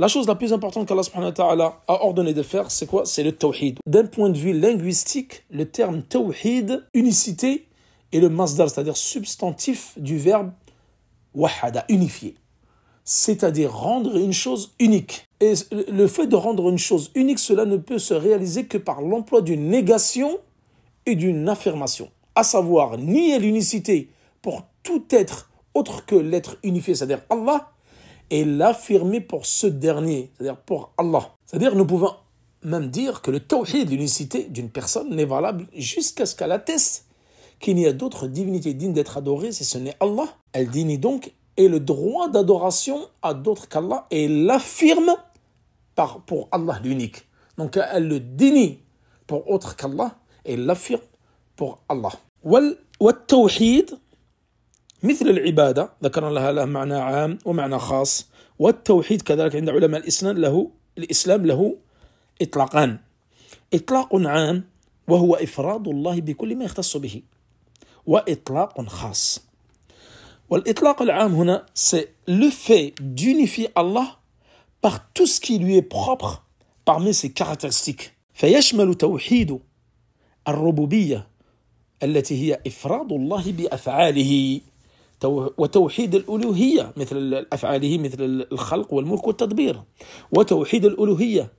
La chose la plus importante qu'Allah subhanahu wa a ordonné de faire, c'est quoi C'est le tawhid. D'un point de vue linguistique, le terme tawhid, unicité, est le masdar, c'est-à-dire substantif du verbe wahada, unifié. C'est-à-dire rendre une chose unique. Et le fait de rendre une chose unique, cela ne peut se réaliser que par l'emploi d'une négation et d'une affirmation. À savoir, nier l'unicité pour tout être autre que l'être unifié, c'est-à-dire Allah, et l'affirmer pour ce dernier, c'est-à-dire pour Allah. C'est-à-dire nous pouvons même dire que le tawhid, l'unicité d'une personne, n'est valable jusqu'à ce qu'elle atteste qu'il n'y a d'autre divinité digne d'être adorée si ce n'est Allah. Elle dénie donc et le droit d'adoration à d'autres qu'Allah et l'affirme pour Allah l'unique. Donc elle le dénie pour autre qu'Allah et l'affirme pour Allah. tawhid مثل العبادة ذكرنا لها له معنى عام ومعنى خاص والتوحيد كذلك عند علماء الإسلام له الإسلام له إطلاقان إطلاق عام وهو إفراد الله بكل ما يختص به وإطلاق خاص والإطلاق العام هنا c'est le fait d'unifier Allah par tout ce qui lui est propre parmi ses caractéristiques فيشمل توحيد الربوبية التي هي إفراد الله بأفعاله وتوحيد الألوهية مثل أفعاله مثل الخلق والملك والتدبير وتوحيد الألوهية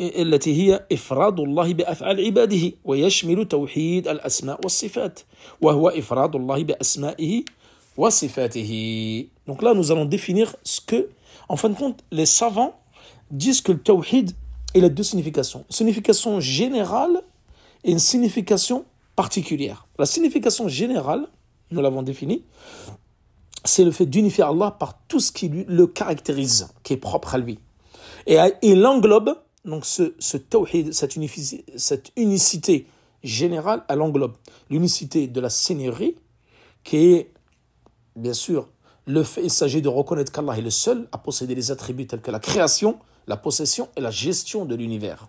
التي هي إفراد الله بأفعال عباده ويشمل توحيد الأسماء والصفات وهو إفراد الله بأسمائه وصفاته Donc là, nous allons définir ce que, en fin de compte, les savants disent que le tawhid, il a deux significations. Une signification générale et une signification particulière. La signification générale, nous l'avons défini, c'est le fait d'unifier Allah par tout ce qui le caractérise, qui est propre à lui. Et il englobe, donc ce, ce tawhid, cette, cette unicité générale, elle englobe l'unicité de la Seigneurie, qui est, bien sûr, le fait, il s'agit de reconnaître qu'Allah est le seul à posséder les attributs tels que la création, la possession et la gestion de l'univers.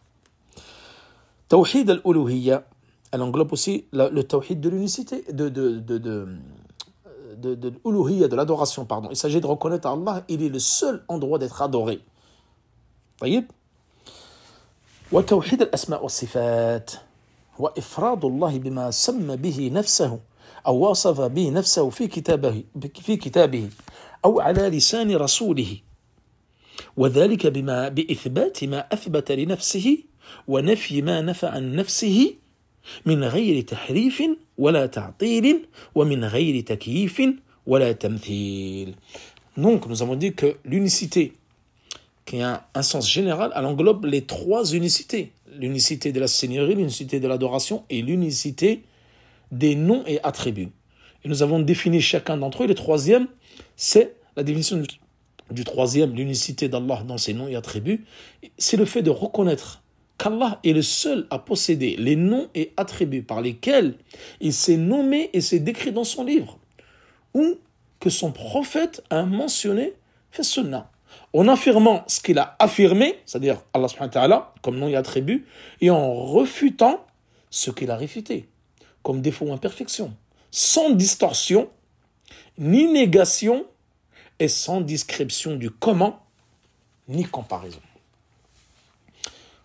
Tawhid al-uluhiyya, elle englobe aussi le tawhid de l'unicité, de, de, de, de, l'adoration. pardon. Il s'agit de reconnaître Allah, il est le seul endroit d'être adoré. طيب وتوحيد الأسماء والصفات وإفراد الله بما سمى به نفسه أو وصف به نفسه في كتابه في كتابه أو على لسان رسوله وذلك بما بإثبات ما أثبت لنفسه ونفي ما نفى عن نفسه Donc, nous avons dit que l'unicité, qui a un sens général, elle englobe les trois unicités. L'unicité de la Seigneurie, l'unicité de l'adoration et l'unicité des noms et attributs. Et nous avons défini chacun d'entre eux. Le troisième, c'est la définition du troisième, l'unicité d'Allah dans ses noms et attributs. C'est le fait de reconnaître qu'Allah est le seul à posséder les noms et attributs par lesquels il s'est nommé et s'est décrit dans son livre, ou que son prophète a mentionné fait En affirmant ce qu'il a affirmé, c'est-à-dire Allah subhanahu comme nom et attribut, et en refutant ce qu'il a réfuté, comme défaut ou imperfection, sans distorsion, ni négation, et sans description du comment, ni comparaison.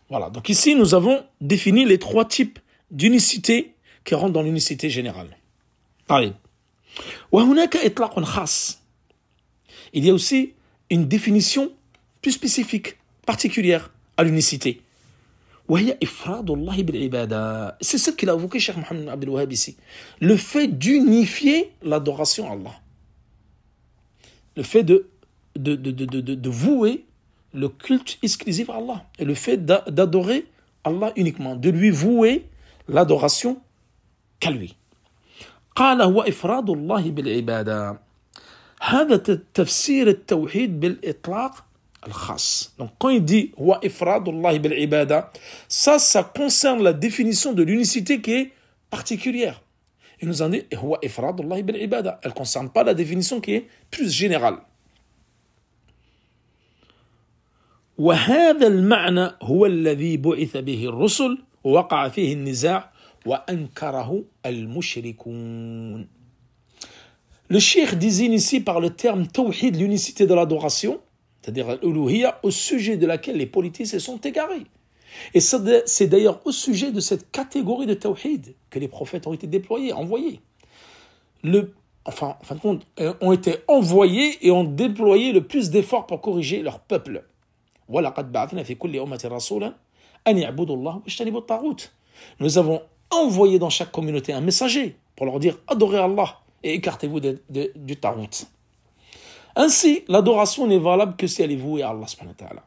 Voilà, donc ici nous avons défini les trois types d'unicité qui rentrent dans l'unicité générale. Il y a aussi une définition plus spécifique, particulière à l'unicité. C'est ce qu'il a évoqué, Cheikh Mohamed Abdel ici. Le fait d'unifier l'adoration à Allah. Le fait de, de, de, de, de vouer le culte exclusif à Allah et le fait d'adorer Allah uniquement, de lui vouer l'adoration qu'à lui. قال هو إفراد الله بالعبادة هذا تفسير التوحيد بالإطلاق الخاص donc quand il dit هو إفراد الله بالعبادة ça ça concerne la définition de l'unicité qui est particulière il nous en dit هو إفراد الله بالعبادة elle concerne pas la définition qui est plus générale Le cheikh désigne ici par le terme tawhid l'unicité de l'adoration, c'est-à-dire l'uluhiyya, au sujet de laquelle les politiciens se sont égarés. Et c'est d'ailleurs au sujet de cette catégorie de tawhid que les prophètes ont été déployés, envoyés. Le, enfin, en fin de compte, euh, ont été envoyés et ont déployé le plus d'efforts pour corriger leur peuple. Nous avons envoyé dans chaque communauté un messager pour leur dire adorez Allah et écartez-vous du tarout. Ainsi, l'adoration n'est valable que si elle est vouée à Allah subhanahu wa ta'ala.